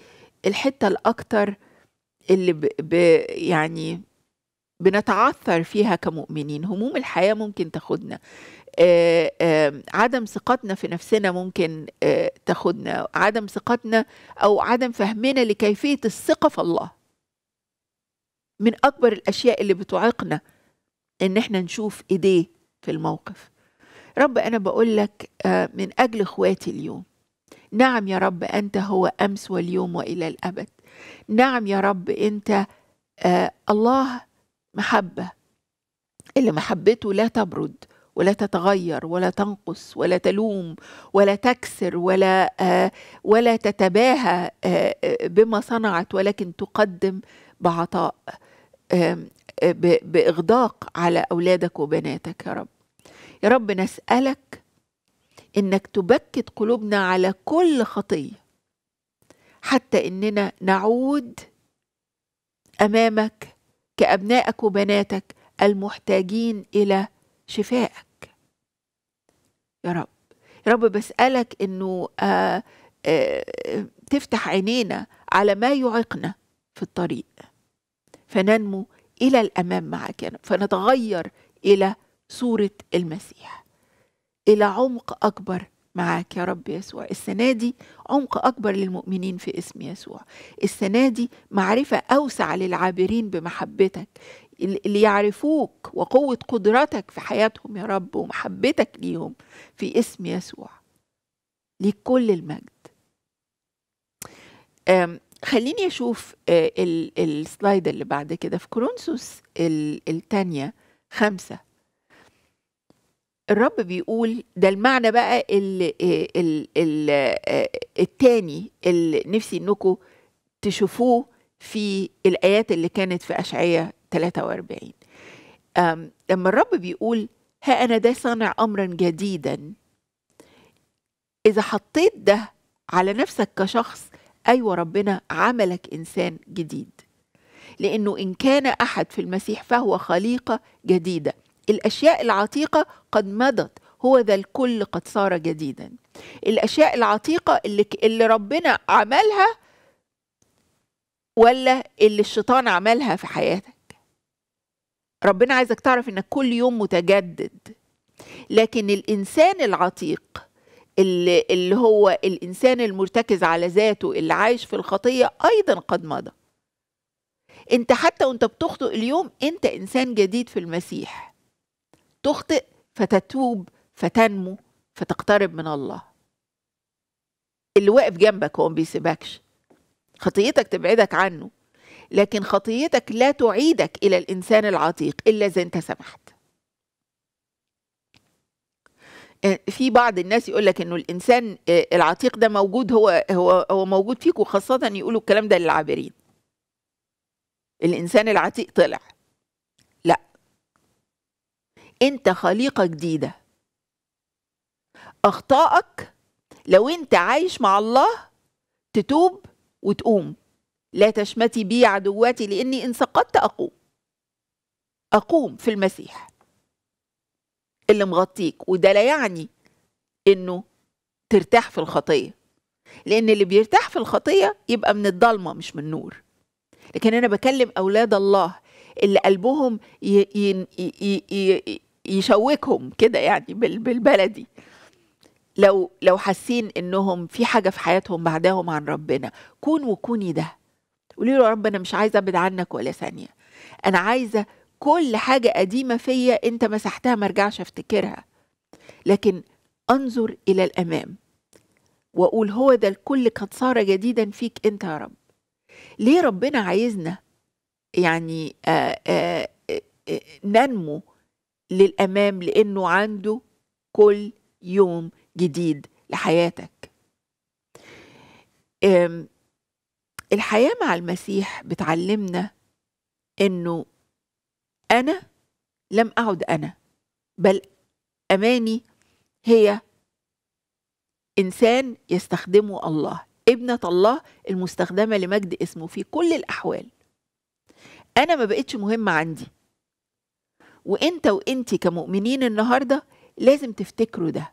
الحتة الاكثر اللي ب... ب... يعني بنتعثر فيها كمؤمنين هموم الحياة ممكن تاخدنا آه، آه، عدم ثقتنا في نفسنا ممكن آه، تاخدنا عدم ثقتنا أو عدم فهمنا لكيفية الثقة في الله من أكبر الأشياء اللي بتعيقنا إن إحنا نشوف إيديه في الموقف رب أنا بقول لك من أجل إخواتي اليوم نعم يا رب انت هو امس واليوم والى الابد نعم يا رب انت آه الله محبه اللي محبته لا تبرد ولا تتغير ولا تنقص ولا تلوم ولا تكسر ولا آه ولا تتباهى آه, آه، بما صنعت ولكن تقدم بعطاء آه باغداق على اولادك وبناتك يا رب يا رب نسالك انك تبكت قلوبنا على كل خطيه حتى اننا نعود امامك كابنائك وبناتك المحتاجين الى شفائك يا رب يا رب بسالك انه آآ آه، آآ آه، تفتح عينينا على ما يعيقنا في الطريق فننمو الى الامام معك فنتغير الى صوره المسيح إلى عمق أكبر معاك يا رب يسوع السنة دي عمق أكبر للمؤمنين في اسم يسوع السنة دي معرفة أوسع للعابرين بمحبتك اللي يعرفوك وقوة قدرتك في حياتهم يا رب ومحبتك ليهم في اسم يسوع ليك كل المجد خليني أشوف آه، السلايد اللي بعد كده في كورنثوس الثانية خمسة الرب بيقول ده المعنى بقى ال آه، ال ال آه، التاني اللي نفسي انكم تشوفوه في الايات اللي كانت في اشعياء 43 لما الرب بيقول ها انا ده صانع امرا جديدا اذا حطيت ده على نفسك كشخص ايوه ربنا عملك انسان جديد لانه ان كان احد في المسيح فهو خليقه جديده الأشياء العتيقة قد مضت هو ذا الكل قد صار جديدا الأشياء العتيقة اللي, اللي ربنا عملها ولا اللي الشيطان عملها في حياتك ربنا عايزك تعرف انك كل يوم متجدد لكن الانسان العتيق اللي, اللي هو الانسان المرتكز على ذاته اللي عايش في الخطيه ايضا قد مضى انت حتى وانت بتخطئ اليوم انت انسان جديد في المسيح تخطئ فتتوب فتنمو فتقترب من الله اللي واقف جنبك هو ما بيسيبكش خطيتك تبعدك عنه لكن خطيتك لا تعيدك الى الانسان العتيق الا اذا انت سمحت آه، في بعض الناس يقول لك انه الانسان آه، العتيق ده موجود هو هو هو موجود فيك وخاصه يقولوا الكلام ده للعابرين الانسان العتيق طلع انت خليقه جديده اخطائك لو انت عايش مع الله تتوب وتقوم لا تشمتي بي عدواتي لاني ان سقطت اقوم اقوم في المسيح اللي مغطيك وده لا يعني انه ترتاح في الخطيه لان اللي بيرتاح في الخطيه يبقى من الضلمه مش من النور لكن انا بكلم اولاد الله اللي قلبهم يشوكهم كده يعني بالبلدي لو لو حاسين انهم في حاجه في حياتهم بعدهم عن ربنا كون وكوني ده قولي له يا رب انا مش عايزه ابعد عنك ولا ثانيه انا عايزه كل حاجه قديمه فيا انت مسحتها ما ارجعش افتكرها لكن انظر الى الامام واقول هو ده الكل قد صار جديدا فيك انت يا رب ليه ربنا عايزنا يعني آآ آه، آآ آه، آه، ننمو للامام لانه عنده كل يوم جديد لحياتك الحياه مع المسيح بتعلمنا انه انا لم اعد انا بل اماني هي انسان يستخدمه الله ابنه الله المستخدمه لمجد اسمه في كل الاحوال انا ما بقتش مهمه عندي وانت وانت كمؤمنين النهارده لازم تفتكروا ده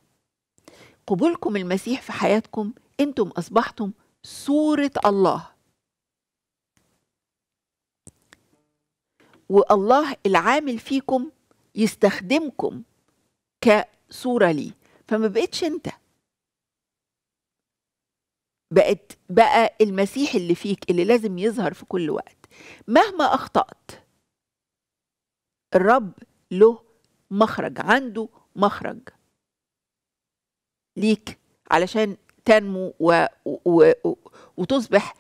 قبولكم المسيح في حياتكم انتم اصبحتم صوره الله والله العامل فيكم يستخدمكم كصوره ليه فما بقتش انت بقت بقى المسيح اللي فيك اللي لازم يظهر في كل وقت مهما اخطات الرب له مخرج عنده مخرج ليك علشان تنمو و... و... و... وتصبح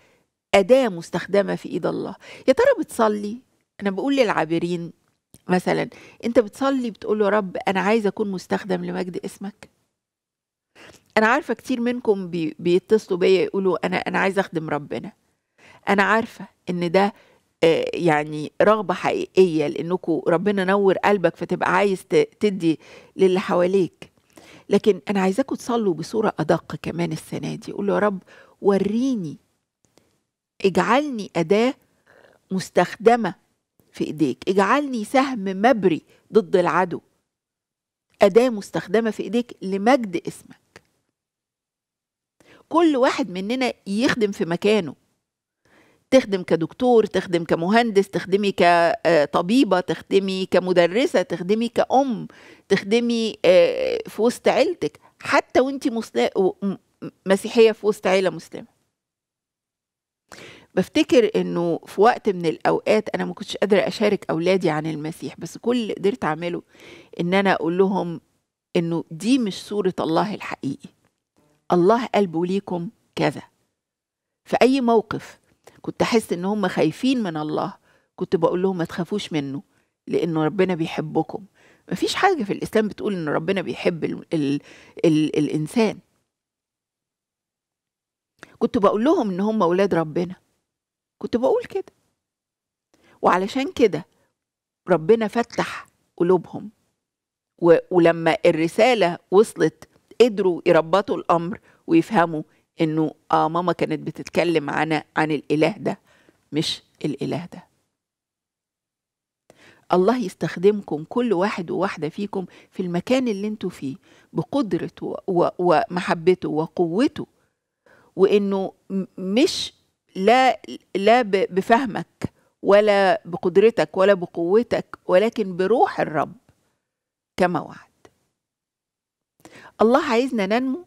أداة مستخدمة في إيد الله يا ترى بتصلي أنا بقول للعابرين مثلا أنت بتصلي بتقول له رب أنا عايز أكون مستخدم لمجد اسمك أنا عارفة كتير منكم بي... بيتصلوا بيا يقولوا أنا أنا عايز أخدم ربنا أنا عارفة إن ده آه، يعني رغبة حقيقية لأنكم ربنا نور قلبك فتبقى عايز تدي للي حواليك لكن أنا عايزاكم تصلوا بصورة أدق كمان السنة دي قولوا يا رب وريني اجعلني أداة مستخدمة في إيديك اجعلني سهم مبري ضد العدو أداة مستخدمة في إيديك لمجد اسمك كل واحد مننا يخدم في مكانه تخدم كدكتور تخدم كمهندس تخدمي كطبيبة تخدمي كمدرسة تخدمي كأم تخدمي آه، في وسط عيلتك حتى وانت مسيحية في وسط عيلة مسلمة بفتكر انه في وقت من الاوقات انا ما كنتش قادره اشارك اولادي عن المسيح بس كل اللي قدرت اعمله ان انا اقول لهم انه دي مش صوره الله الحقيقي الله قلبه ليكم كذا في اي موقف كنت احس ان هم خايفين من الله كنت بقول لهم ما تخافوش منه لانه ربنا بيحبكم مفيش حاجه في الاسلام بتقول ان ربنا بيحب الـ الـ الـ الانسان كنت بقول لهم ان هم اولاد ربنا كنت بقول كده وعلشان كده ربنا فتح قلوبهم ولما الرساله وصلت قدروا يربطوا الامر ويفهموا انه اه ماما كانت بتتكلم عن عن الاله ده مش الاله ده الله يستخدمكم كل واحد وواحدة فيكم في المكان اللي انتوا فيه بقدرته ومحبته وقوته وانه مش لا لا بفهمك ولا بقدرتك ولا بقوتك ولكن بروح الرب كما وعد الله عايزنا ننمو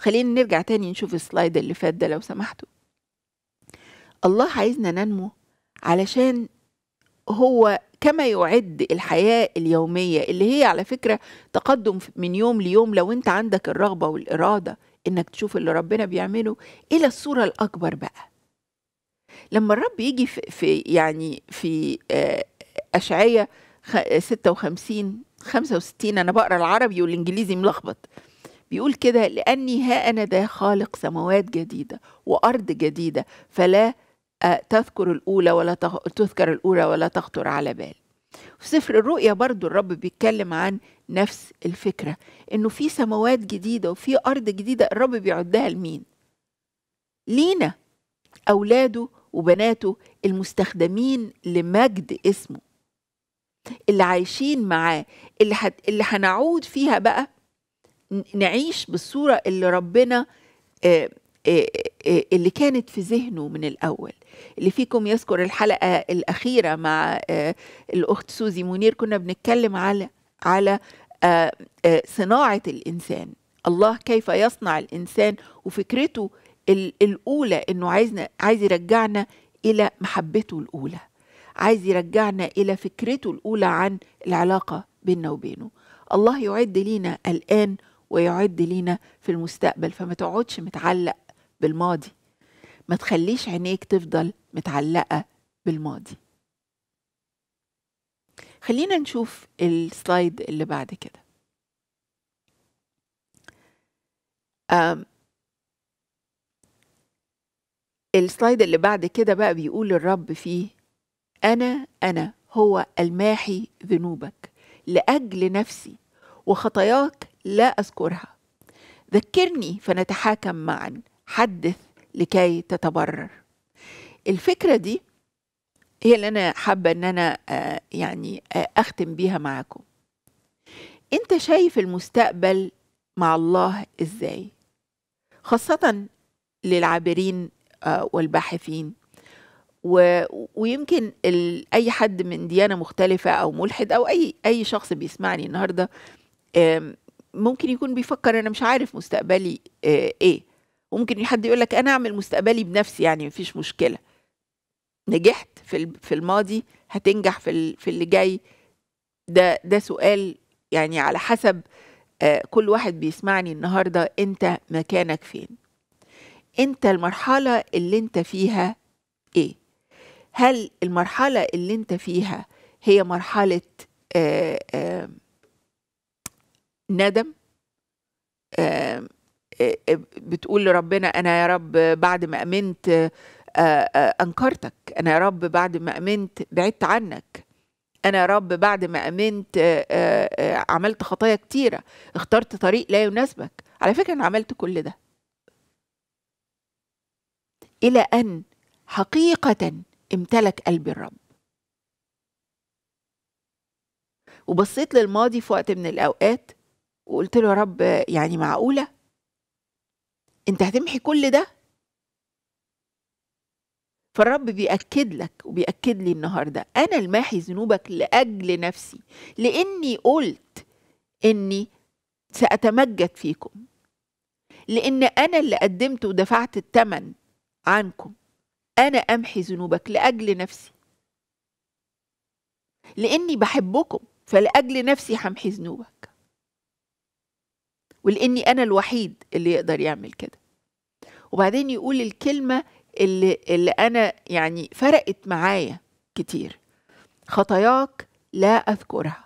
خلينا نرجع تاني نشوف السلايد اللي فات ده لو سمحتوا الله عايزنا ننمو علشان هو كما يعد الحياة اليومية اللي هي على فكرة تقدم من يوم ليوم لو انت عندك الرغبة والإرادة انك تشوف اللي ربنا بيعمله إلى الصورة الأكبر بقى لما الرب يجي في, يعني في آه، أشعية 56 65 أنا بقرأ العربي والإنجليزي ملخبط بيقول كده لأني ها أنا ذا خالق سماوات جديدة وأرض جديدة فلا آه، تذكر الأولى ولا تذكر الأولى ولا تخطر على بال في سفر الرؤيا برضو الرب بيتكلم عن نفس الفكرة إنه في سماوات جديدة وفي أرض جديدة الرب بيعدها لمين؟ لينا أولاده وبناته المستخدمين لمجد اسمه اللي عايشين معاه اللي, حت... اللي هنعود فيها بقى نعيش بالصورة اللي ربنا آه، آه، آه، اللي كانت في ذهنه من الأول اللي فيكم يذكر الحلقة الأخيرة مع الأخت سوزي منير كنا بنتكلم على على صناعة الإنسان الله كيف يصنع الإنسان وفكرته الأولى إنه عايزنا عايز يرجعنا إلى محبته الأولى عايز يرجعنا إلى فكرته الأولى عن العلاقة بيننا وبينه الله يعد لينا الآن ويعد لينا في المستقبل فما تقعدش متعلق بالماضي ما تخليش عينيك تفضل متعلقة بالماضي خلينا نشوف السلايد اللي بعد كده السلايد اللي بعد كده بقى بيقول الرب فيه أنا أنا هو الماحي ذنوبك لأجل نفسي وخطاياك لا أذكرها ذكرني فنتحاكم معا حدث لكي تتبرر الفكرة دي هي اللي أنا حابة أن أنا آه، يعني آه، أختم بيها معاكم أنت شايف المستقبل مع الله إزاي خاصة للعابرين آه، والباحثين و... ويمكن ال... اي حد من ديانه مختلفه او ملحد او اي اي شخص بيسمعني النهارده ممكن يكون بيفكر انا مش عارف مستقبلي آه، ايه وممكن حد يقول لك انا اعمل مستقبلي بنفسي يعني مفيش مشكله نجحت في في الماضي هتنجح في في اللي جاي ده ده سؤال يعني على حسب آه، كل واحد بيسمعني النهارده انت مكانك فين انت المرحله اللي انت فيها ايه هل المرحله اللي انت فيها هي مرحله آآ آه، آآ ندم بتقول لربنا انا يا رب بعد ما امنت انكرتك انا يا رب بعد ما امنت بعدت عنك انا يا رب بعد ما امنت عملت خطايا كتيره اخترت طريق لا يناسبك على فكره انا عملت كل ده الى ان حقيقه امتلك قلبي الرب وبصيت للماضي في وقت من الاوقات وقلت له يا رب يعني معقولة انت هتمحي كل ده فالرب بيأكد لك وبيأكد لي النهاردة أنا الماحي ذنوبك لأجل نفسي لأني قلت أني سأتمجد فيكم لأن أنا اللي قدمت ودفعت الثمن عنكم أنا أمحي ذنوبك لأجل نفسي لأني بحبكم فلأجل نفسي همحي ذنوبك ولاني انا الوحيد اللي يقدر يعمل كده وبعدين يقول الكلمه اللي اللي انا يعني فرقت معايا كتير خطاياك لا اذكرها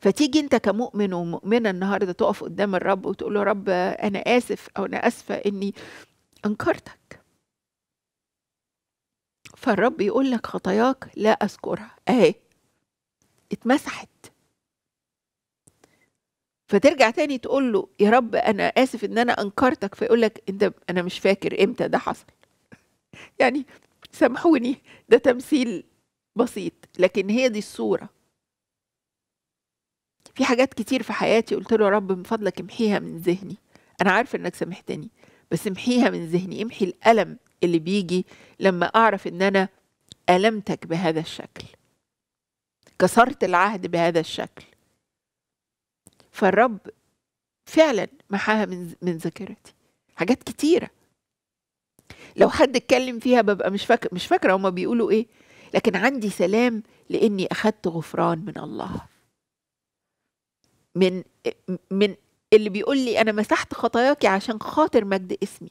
فتيجي انت كمؤمن ومؤمنه النهارده تقف قدام الرب وتقول له رب انا اسف او انا اسفه اني انكرتك فالرب يقول لك خطاياك لا اذكرها اهي اتمسحت فترجع تاني تقول له يا رب انا اسف ان انا انكرتك فيقول لك انت انا مش فاكر امتى ده حصل يعني سامحوني ده تمثيل بسيط لكن هي دي الصوره في حاجات كتير في حياتي قلت له يا رب من فضلك امحيها من ذهني انا عارفه انك سامحتني بس امحيها من ذهني امحي الالم اللي بيجي لما اعرف ان انا المتك بهذا الشكل كسرت العهد بهذا الشكل فالرب فعلا محاها من من ذاكرتي حاجات كتيره لو حد اتكلم فيها ببقى مش فاكره مش فاكره هما بيقولوا ايه لكن عندي سلام لاني اخذت غفران من الله من من اللي بيقول لي انا مسحت خطاياكي عشان خاطر مجد اسمي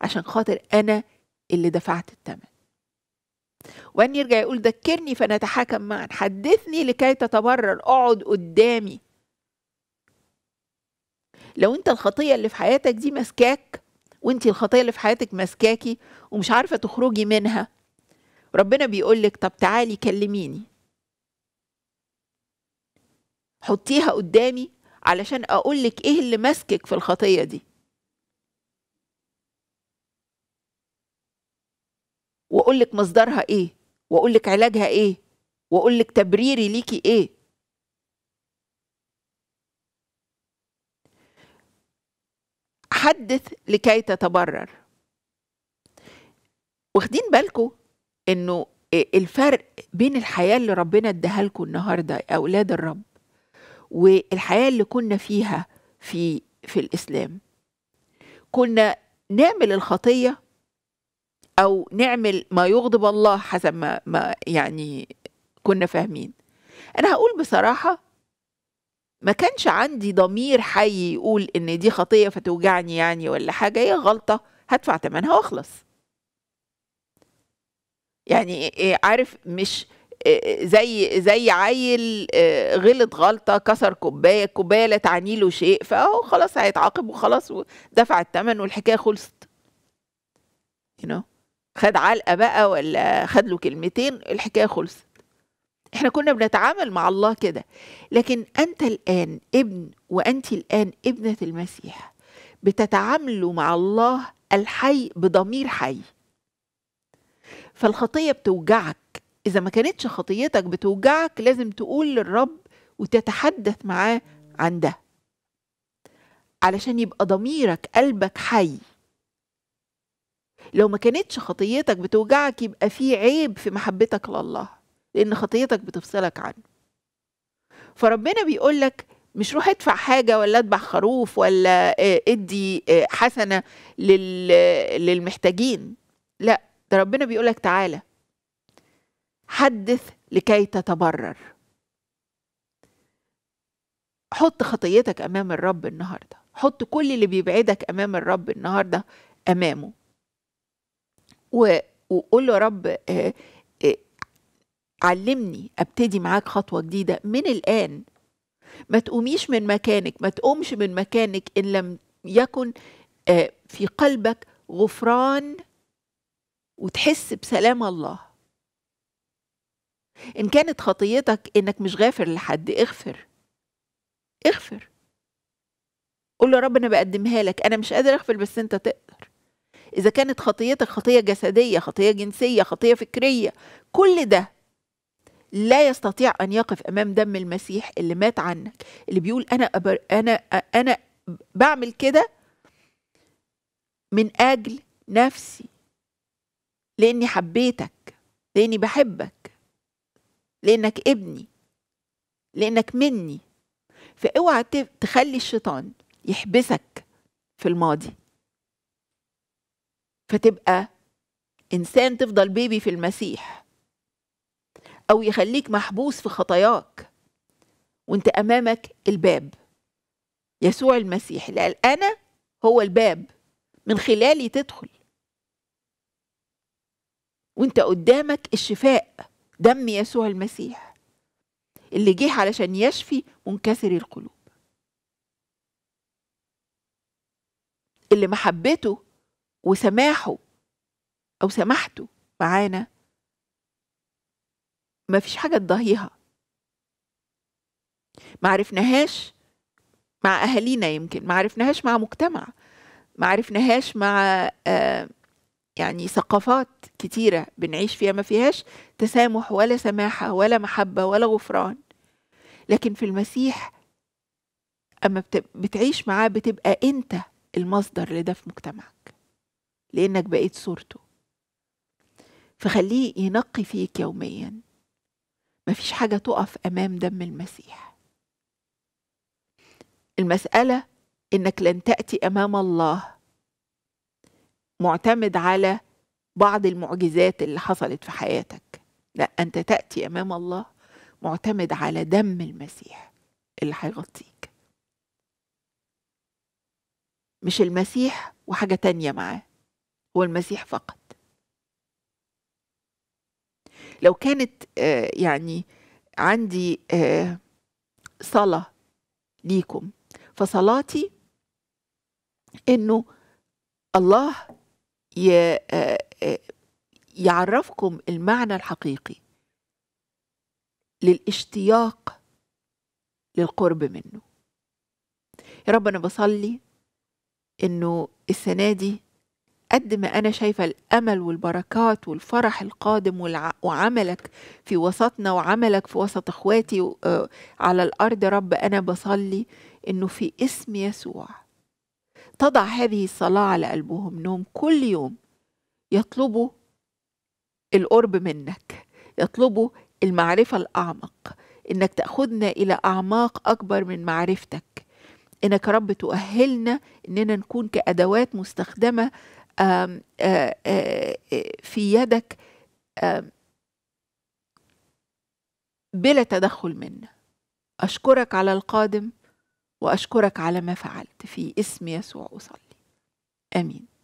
عشان خاطر انا اللي دفعت الثمن وان يرجع يقول ذكرني فنتحاكم معا حدثني لكي تتبرر اقعد قدامي لو انت الخطيه اللي في حياتك دي ماسكاك وانت الخطيه اللي في حياتك ماسكاكي ومش عارفه تخرجي منها ربنا بيقول لك طب تعالي كلميني حطيها قدامي علشان اقول لك ايه اللي ماسكك في الخطيه دي واقول لك مصدرها ايه واقول لك علاجها ايه واقول لك تبريري ليكي ايه تحدث لكي تتبرر واخدين بالكم انه الفرق بين الحياه اللي ربنا اداها لكم النهارده اولاد الرب والحياه اللي كنا فيها في في الاسلام كنا نعمل الخطيه او نعمل ما يغضب الله حسب ما, ما يعني كنا فاهمين انا هقول بصراحه ما كانش عندي ضمير حي يقول ان دي خطيه فتوجعني يعني ولا حاجه هي غلطه هدفع ثمنها واخلص يعني إيه، إيه، عارف مش إيه، زي زي عيل آه، غلط غلطه كسر كوبايه الكوبايه لا تعني له شيء فهو خلاص هيتعاقب وخلاص ودفع الثمن والحكايه خلصت you know. خد علقه بقى ولا خد له كلمتين الحكايه خلصت احنا كنا بنتعامل مع الله كده لكن انت الان ابن وانت الان ابنه المسيح بتتعاملوا مع الله الحي بضمير حي فالخطيه بتوجعك اذا ما كانتش خطيتك بتوجعك لازم تقول للرب وتتحدث معاه عن ده علشان يبقى ضميرك قلبك حي لو ما كانتش خطيتك بتوجعك يبقى في عيب في محبتك لله لأن خطيتك بتفصلك عنه فربنا بيقول لك مش روح ادفع حاجة ولا اتبع خروف ولا آه، ادي آه، حسنة للمحتاجين لا ده ربنا بيقول لك تعالى حدث لكي تتبرر حط خطيتك امام الرب النهارده حط كل اللي بيبعدك امام الرب النهارده امامه و... وقول له يا رب آه، علمني ابتدي معاك خطوه جديده من الان ما تقوميش من مكانك ما تقومش من مكانك ان لم يكن آه، في قلبك غفران وتحس بسلام الله ان كانت خطيتك انك مش غافر لحد اغفر اغفر قول له رب انا بقدمها لك انا مش قادر اغفر بس انت تقدر اذا كانت خطيتك خطيه جسديه خطيه جنسيه خطيه فكريه كل ده لا يستطيع ان يقف امام دم المسيح اللي مات عنك اللي بيقول انا أبر انا انا بعمل كده من اجل نفسي لاني حبيتك لاني بحبك لانك ابني لانك مني فاوعى تخلي الشيطان يحبسك في الماضي فتبقى انسان تفضل بيبي في المسيح أو يخليك محبوس في خطاياك وانت أمامك الباب يسوع المسيح اللي قال أنا هو الباب من خلالي تدخل وانت قدامك الشفاء دم يسوع المسيح اللي جه علشان يشفي منكسر القلوب اللي محبته وسماحه او سماحته معانا مفيش حاجة تضاهيها ما عرفناهاش مع أهالينا يمكن ما عرفناهاش مع مجتمع ما عرفناهاش مع آه يعني ثقافات كتيرة بنعيش فيها ما فيهاش تسامح ولا سماحة ولا محبة ولا غفران لكن في المسيح أما بتعيش معاه بتبقى أنت المصدر لده في مجتمعك لأنك بقيت صورته فخليه ينقي فيك يوميا مفيش حاجة تقف أمام دم المسيح المسألة إنك لن تأتي أمام الله معتمد على بعض المعجزات اللي حصلت في حياتك لا أنت تأتي أمام الله معتمد على دم المسيح اللي هيغطيك مش المسيح وحاجة تانية معاه هو المسيح فقط لو كانت آه، يعني عندي آه، صلاة ليكم فصلاتي انه الله آه، يعرفكم المعنى الحقيقي للاشتياق للقرب منه يا رب انا بصلي انه السنه دي قد ما أنا شايفة الأمل والبركات والفرح القادم وعملك في وسطنا وعملك في وسط إخواتي آه، على الأرض رب أنا بصلي إنه في اسم يسوع تضع هذه الصلاة على قلبهم إنهم كل يوم يطلبوا القرب منك يطلبوا المعرفة الأعمق إنك تأخذنا إلى أعماق أكبر من معرفتك إنك رب تؤهلنا إننا نكون كأدوات مستخدمة في يدك بلا تدخل منا أشكرك على القادم وأشكرك على ما فعلت في اسم يسوع أصلي آمين